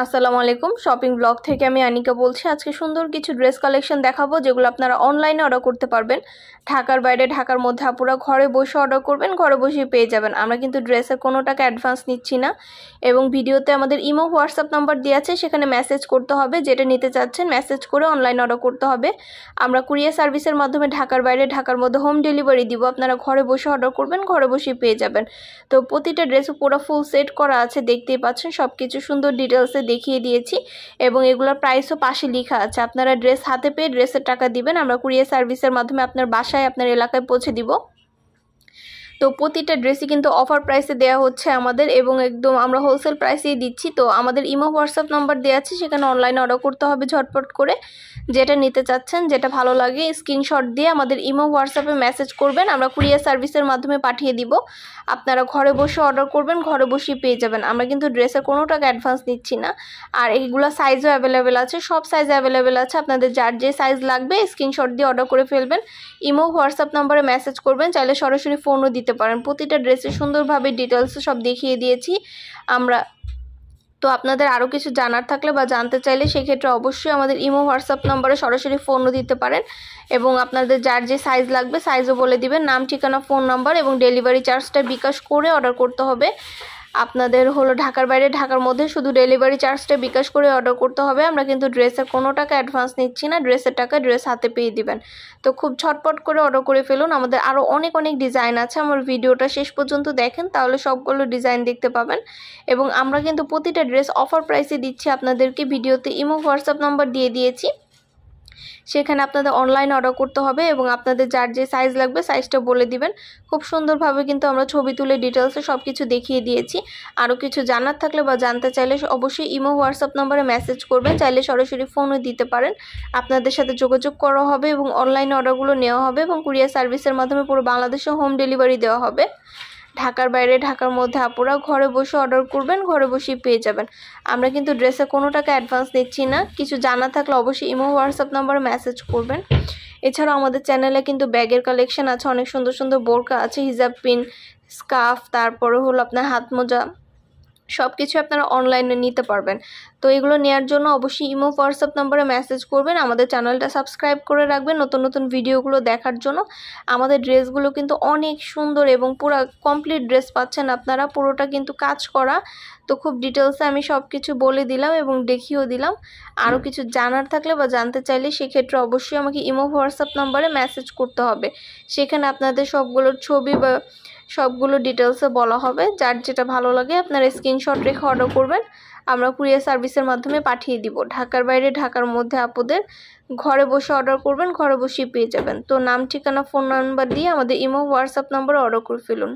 আসসালামু আলাইকুম shopping blog থেকে আমি আনিকা বলছি আজকে সুন্দর কিছু ড্রেস কালেকশন দেখাবো যেগুলো আপনারা অনলাইনে অর্ডার করতে পারবেন ঢাকার বাইরে ঢাকার মধ্যে আপুরা ঘরে বসে অর্ডার করবেন ঘরে বসেই পেয়ে যাবেন আমরা কিন্তু ড্রেসের কোনো টাকা অ্যাডভান্স নিচ্ছি না এবং ভিডিওতে আমাদের ইমো হোয়াটসঅ্যাপ নাম্বার দিয়ে আছে সেখানে মেসেজ করতে হবে যেটা নিতে চাচ্ছেন মেসেজ করে অনলাইন অর্ডার করতে হবে আমরা কুরিয়ার সার্ভিসের মাধ্যমে ঢাকার বাইরে ঢাকার মধ্যে হোম ডেলিভারি দিব আপনারা ঘরে বসে অর্ডার করবেন ঘরে বসেই পেয়ে যাবেন তো প্রতিটা ড্রেস পুরো ফুল সেট করা আছে দেখতেই পাচ্ছেন সব কিছু সুন্দর ডিটেলসে দেখিয়ে দিয়েছি এবং এগুলোর প্রাইসও পাশে লেখা আছে আপনারা ড্রেস হাতে পেয়ে ড্রেসের টাকা দিবেন আমরা কুরিয়ার সার্ভিসের মাধ্যমে আপনার বাসায় আপনার এলাকায় পৌঁছে দিব তো প্রতিটা ড্রেসই কিন্তু অফার প্রাইসে দেওয়া হচ্ছে আমাদের এবং একদম আমরা হোলসেল প্রাইসেই দিচ্ছি তো আমাদের ইমো হোয়াটসঅ্যাপ নাম্বার দেওয়া আছে সেখানে অনলাইনে অর্ডার করতে হবে ঝটপট করে যেটা নিতে চাচ্ছেন যেটা ভালো লাগে স্ক্রিনশট দিয়ে আমাদের ইমো হোয়াটসঅ্যাপে মেসেজ করবেন আমরা কুরিয়ার সার্ভিসের মাধ্যমে পাঠিয়ে দিব আপনারা ঘরে বসে অর্ডার করবেন ঘরে বসেই পেয়ে যাবেন আমরা কিন্তু ড্রেসের কোনো টাকা অ্যাডভান্স নিচ্ছি না আর এইগুলো সাইজও অ্যাভেলেবেল আছে সব সাইজ অ্যাভেলেবেল আছে আপনাদের যার যে সাইজ লাগবে স্ক্রিনশট দিয়ে অর্ডার করে ফেলবেন ইমো হোয়াটসঅ্যাপ নাম্বারে মেসেজ করবেন চাইলে সরাসরি ফোনও দিতে দেখতে পারেন প্রতিটা ড্রেসে সুন্দরভাবে ডিটেলস সব দেখিয়ে দিয়েছি আমরা তো আপনাদের আরও কিছু জানার থাকলে বা জানতে চাইলে সেক্ষেত্রে অবশ্যই আমাদের ইমো হোয়াটসঅ্যাপ নম্বরে সরাসরি ফোনও দিতে পারেন এবং আপনাদের যার যে সাইজ লাগবে সাইজও বলে দিবেন নাম ঠিকানা ফোন নম্বর এবং ডেলিভারি চার্জটা বিকাশ করে অর্ডার করতে হবে আপনাদের হলো ঢাকার বাইরে ঢাকার মধ্যে শুধু ডেলিভারি চার্জটা বিকাশ করে অর্ডার করতে হবে আমরা কিন্তু ড্রেসের কোনো টাকা অ্যাডভান্স নিচ্ছি না ড্রেসের টাকা ড্রেস হাতে পেয়ে দিবেন তো খুব ছটপট করে অর্ডার করে ফেলুন আমাদের আরও অনেক অনেক ডিজাইন আছে আমার ভিডিওটা শেষ পর্যন্ত দেখেন তাহলে সবগুলো ডিজাইন দেখতে পাবেন এবং আমরা কিন্তু প্রতিটা ড্রেস অফার প্রাইসে দিচ্ছি আপনাদেরকে ভিডিওতে ইমো হোয়াটসঅ্যাপ নম্বর দিয়ে দিয়েছি সেখানে আপনাদের অনলাইন অর্ডার করতে হবে এবং আপনাদের যার যে সাইজ লাগবে সাইজটা বলে দিবেন খুব সুন্দরভাবে কিন্তু আমরা ছবি তুলে ডিটেলসে সব কিছু দেখিয়ে দিয়েছি আরও কিছু জানার থাকলে বা জানতে চাইলে অবশ্যই ইমো হোয়াটসঅ্যাপ নম্বরে মেসেজ করবেন চাইলে সরাসরি ফোনও দিতে পারেন আপনাদের সাথে যোগাযোগ করা হবে এবং অনলাইন অর্ডারগুলো নেওয়া হবে এবং কুরিয়ার সার্ভিসের মাধ্যমে পুরো বাংলাদেশে হোম ডেলিভারি দেওয়া হবে ঢাকার বাইরে ঢাকার মধ্যে আপুরা ঘরে বসে অর্ডার করবেন ঘরে বসেই পেয়ে যাবেন আমরা কিন্তু ড্রেসে কোনো টাকা অ্যাডভান্স নিচ্ছি না কিছু জানা থাকলে অবশ্যই ইমো হোয়াটসঅ্যাপ নাম্বারে মেসেজ করবেন এছাড়াও আমাদের চ্যানেলে কিন্তু ব্যাগের কালেকশন আছে অনেক সুন্দর সুন্দর বোরকা আছে হিজাব পিন স্কার্ফ তারপরে হলো আপনার হাত মোজা সব কিছু আপনারা অনলাইনে নিতে পারবেন তো এগুলো নেওয়ার জন্য অবশ্যই ইমো হোয়াটসঅ্যাপ নাম্বারে মেসেজ করবেন আমাদের চ্যানেলটা সাবস্ক্রাইব করে রাখবেন নতুন নতুন ভিডিওগুলো দেখার জন্য আমাদের ড্রেসগুলো কিন্তু অনেক সুন্দর এবং পুরো কমপ্লিট ড্রেস পাচ্ছেন আপনারা পুরোটা কিন্তু কাজ করা তো খুব ডিটেলসে আমি সব কিছু বলে দিলাম এবং দেখিয়েও দিলাম আরও কিছু জানার থাকলে বা জানতে চাইলে সেক্ষেত্রে অবশ্যই আমাকে ইমো হোয়াটসঅ্যাপ নাম্বারে মেসেজ করতে হবে সেখানে আপনাদের সবগুলোর ছবি বা সবগুলো ডিটেলসে বলা হবে যার যেটা ভালো লাগে আপনারা স্ক্রিনশট রেখে অর্ডার করবেন আমরা কুরিয়ার সার্ভিসের মাধ্যমে পাঠিয়ে দিব ঢাকার বাইরে ঢাকার মধ্যে আপুদের ঘরে বসে অর্ডার করবেন ঘরে বসেই পেয়ে যাবেন তো নাম ঠিকানা ফোন নাম্বার দিয়ে আমাদের ইমো হোয়াটসঅ্যাপ নম্বরে অর্ডার করে ফেলুন